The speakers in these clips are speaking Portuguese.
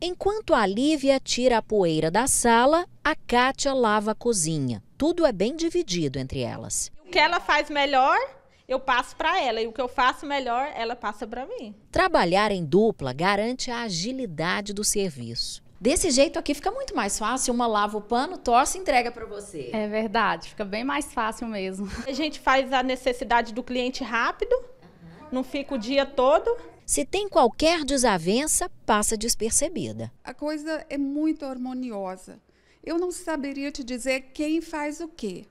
Enquanto a Lívia tira a poeira da sala, a Kátia lava a cozinha. Tudo é bem dividido entre elas. O que ela faz melhor, eu passo para ela. E o que eu faço melhor, ela passa para mim. Trabalhar em dupla garante a agilidade do serviço. Desse jeito aqui fica muito mais fácil. Uma lava o pano, torce e entrega para você. É verdade, fica bem mais fácil mesmo. A gente faz a necessidade do cliente rápido, uhum. não fica o dia todo. Se tem qualquer desavença, passa despercebida. A coisa é muito harmoniosa. Eu não saberia te dizer quem faz o quê.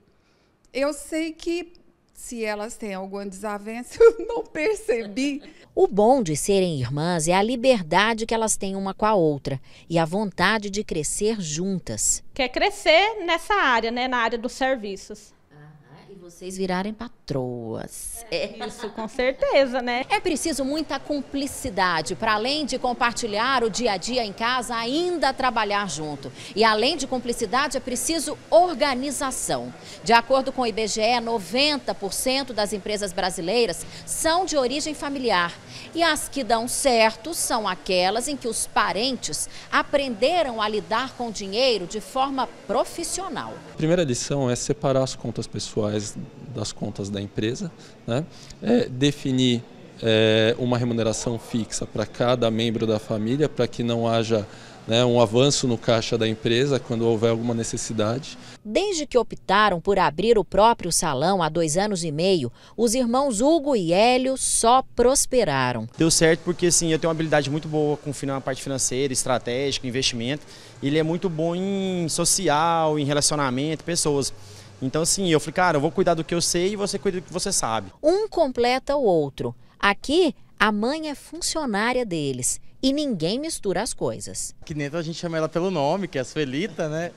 Eu sei que se elas têm alguma desavença, eu não percebi. O bom de serem irmãs é a liberdade que elas têm uma com a outra e a vontade de crescer juntas. Quer crescer nessa área, né? Na área dos serviços. e vocês virarem patrões patroas. É. Isso, com certeza, né? É preciso muita cumplicidade para além de compartilhar o dia a dia em casa, ainda trabalhar junto. E além de cumplicidade, é preciso organização. De acordo com o IBGE, 90% das empresas brasileiras são de origem familiar. E as que dão certo são aquelas em que os parentes aprenderam a lidar com o dinheiro de forma profissional. A primeira lição é separar as contas pessoais das contas da empresa, né? é, definir é, uma remuneração fixa para cada membro da família, para que não haja né, um avanço no caixa da empresa quando houver alguma necessidade. Desde que optaram por abrir o próprio salão há dois anos e meio, os irmãos Hugo e Hélio só prosperaram. Deu certo porque assim, eu tenho uma habilidade muito boa com a parte financeira, estratégica, investimento. Ele é muito bom em social, em relacionamento, pessoas. Então, assim, eu falei, cara, eu vou cuidar do que eu sei e você cuida do que você sabe. Um completa o outro. Aqui, a mãe é funcionária deles e ninguém mistura as coisas. Que dentro a gente chama ela pelo nome, que é a Suelita, né?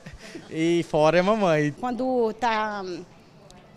E fora é mamãe. Quando tá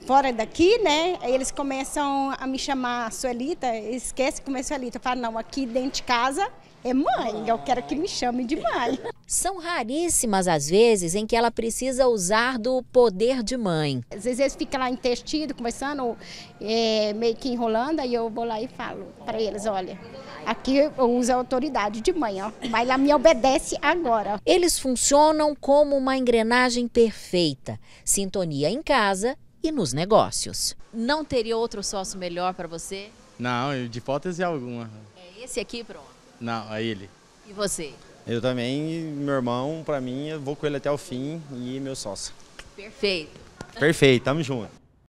fora daqui, né? Eles começam a me chamar Suelita, esquece como é Suelita. Eu falo, não, aqui dentro de casa é mãe, eu quero que me chame de mãe. São raríssimas as vezes em que ela precisa usar do poder de mãe. Às vezes fica lá intestido, conversando, é, meio que enrolando, aí eu vou lá e falo para eles, olha, aqui eu uso a autoridade de mãe, ó, vai lá me obedece agora. Eles funcionam como uma engrenagem perfeita, sintonia em casa e nos negócios. Não teria outro sócio melhor para você? Não, de hipótese alguma. É esse aqui, pronto? Não, é ele. E você? Eu também, meu irmão, para mim, eu vou com ele até o fim e meu sócio. Perfeito. Perfeito, tamo junto.